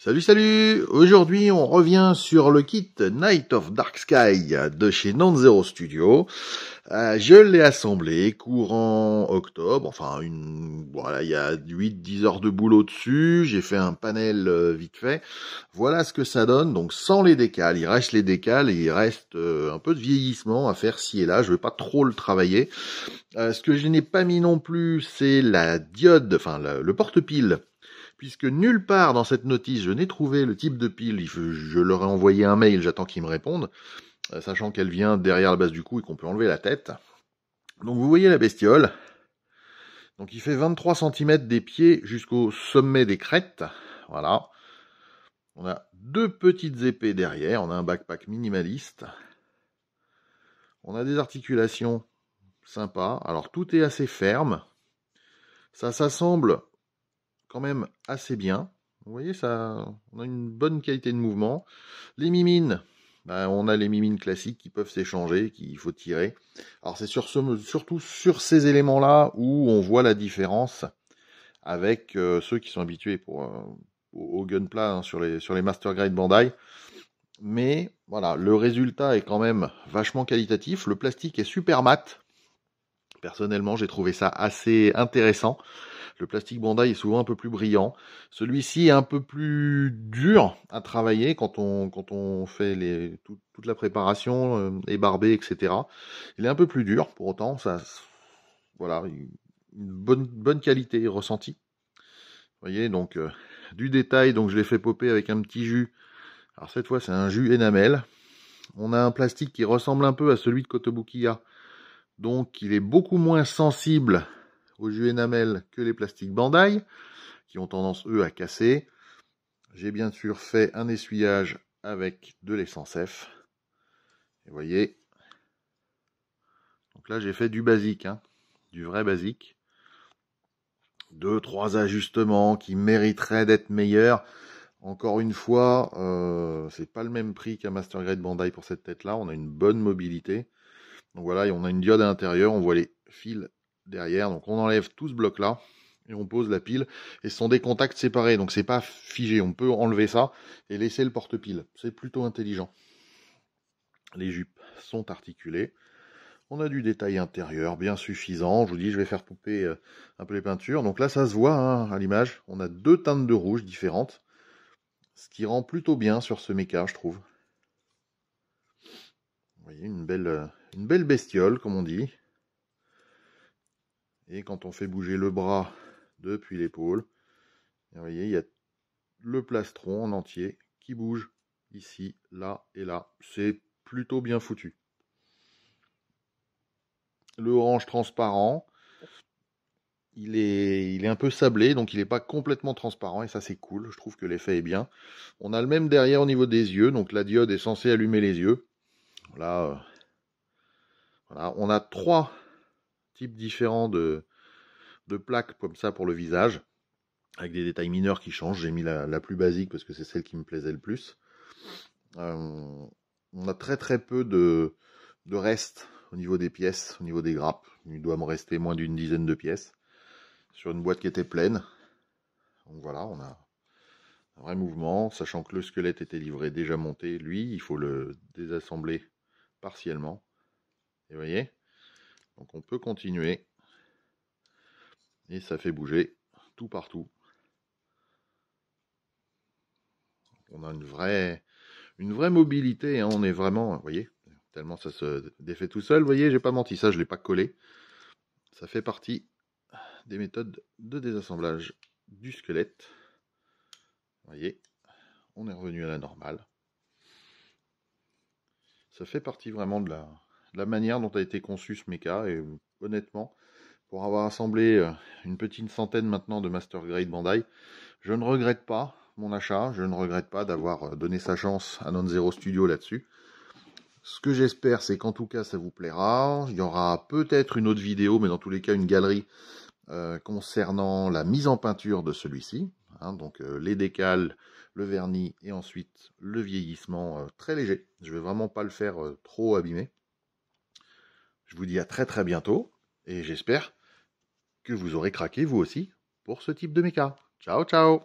Salut salut Aujourd'hui on revient sur le kit Night of Dark Sky de chez Nonzero Studio. Euh, je l'ai assemblé courant octobre, enfin une voilà, il y a 8-10 heures de boulot dessus, j'ai fait un panel euh, vite fait. Voilà ce que ça donne, donc sans les décales, il reste les décales et il reste euh, un peu de vieillissement à faire ci et là, je vais pas trop le travailler. ce que je n'ai pas mis non plus, c'est la diode, enfin le porte-pile puisque nulle part dans cette notice je n'ai trouvé le type de pile. Je leur ai envoyé un mail, j'attends qu'ils me répondent, euh, sachant qu'elle vient derrière la base du cou et qu'on peut enlever la tête. Donc vous voyez la bestiole. Donc il fait 23 cm des pieds jusqu'au sommet des crêtes. Voilà. On a deux petites épées derrière, on a un backpack minimaliste. On a des articulations sympas. Alors tout est assez ferme. Ça s'assemble quand même assez bien. Vous voyez, ça, on a une bonne qualité de mouvement. Les mimines, ben, on a les mimines classiques qui peuvent s'échanger, qu'il faut tirer. Alors c'est sur ce, surtout sur ces éléments-là où on voit la différence avec euh, ceux qui sont habitués pour, euh, au, gun hein, sur, les, sur les Master Grade Bandai. Mais voilà, le résultat est quand même vachement qualitatif. Le plastique est super mat. Personnellement, j'ai trouvé ça assez intéressant. Le plastique Bandai est souvent un peu plus brillant. Celui-ci est un peu plus dur à travailler quand on, quand on fait les, toute la préparation, euh, ébarber, etc. Il est un peu plus dur, pour autant, ça, voilà, une bonne, bonne qualité ressentie. Vous voyez, donc, euh, du détail, donc je l'ai fait popper avec un petit jus. Alors cette fois, c'est un jus énamel. On a un plastique qui ressemble un peu à celui de Kotobukiya. Donc il est beaucoup moins sensible au jus que les plastiques Bandai, qui ont tendance, eux, à casser. J'ai bien sûr fait un essuyage avec de l'essence F. Et vous voyez, donc là j'ai fait du basique, hein. du vrai basique. Deux, trois ajustements qui mériteraient d'être meilleurs. Encore une fois, euh, c'est pas le même prix qu'un Master Grade Bandai pour cette tête-là. On a une bonne mobilité. Donc voilà, et on a une diode à l'intérieur. On voit les fils derrière. Donc on enlève tout ce bloc là et on pose la pile. Et ce sont des contacts séparés, donc c'est pas figé. On peut enlever ça et laisser le porte-pile. C'est plutôt intelligent. Les jupes sont articulées. On a du détail intérieur bien suffisant. Je vous dis, je vais faire pomper euh, un peu les peintures. Donc là, ça se voit hein, à l'image. On a deux teintes de rouge différentes. Ce qui rend plutôt bien sur ce méca, je trouve. Vous voyez, une belle, euh, une belle bestiole, comme on dit. Et quand on fait bouger le bras depuis l'épaule, vous voyez, il y a le plastron en entier qui bouge ici, là et là. C'est plutôt bien foutu. Le orange transparent, il est, il est un peu sablé, donc il n'est pas complètement transparent, et ça c'est cool, je trouve que l'effet est bien. On a le même derrière au niveau des yeux, donc la diode est censée allumer les yeux. Voilà. Euh, voilà, on a trois types différents de, de plaques comme ça pour le visage, avec des détails mineurs qui changent. J'ai mis la, la, plus basique parce que c'est celle qui me plaisait le plus. Euh, on a très très peu de, de reste au niveau des pièces, au niveau des grappes. Il doit me rester moins d'une dizaine de pièces sur une boîte qui était pleine. Donc voilà, on a un vrai mouvement, sachant que le squelette était livré déjà monté. Lui, il faut le désassembler partiellement. Et voyez, donc on peut continuer. Et ça fait bouger tout partout. On a une vraie, une vraie mobilité. Hein. On est vraiment, vous voyez, tellement ça se défait tout seul. Vous voyez, j'ai pas menti, ça je l'ai pas collé. Ça fait partie des méthodes de désassemblage du squelette. Vous voyez, on est revenu à la normale. Ça fait partie vraiment de la, la manière dont a été conçu ce mecha. Et honnêtement, pour avoir assemblé euh, une petite centaine maintenant de Master Grade Bandai, je ne regrette pas mon achat, je ne regrette pas d'avoir euh, donné sa chance à non Studio là-dessus. Ce que j'espère, c'est qu'en tout cas, ça vous plaira. Il y aura peut-être une autre vidéo, mais dans tous les cas, une galerie euh, concernant la mise en peinture de celui-ci. Hein. donc les décales, le vernis et ensuite le vieillissement très léger. Je ne vais vraiment pas le faire trop abîmer, je vous dis à très très bientôt et j'espère que vous aurez craqué vous aussi pour ce type de méca. Ciao ciao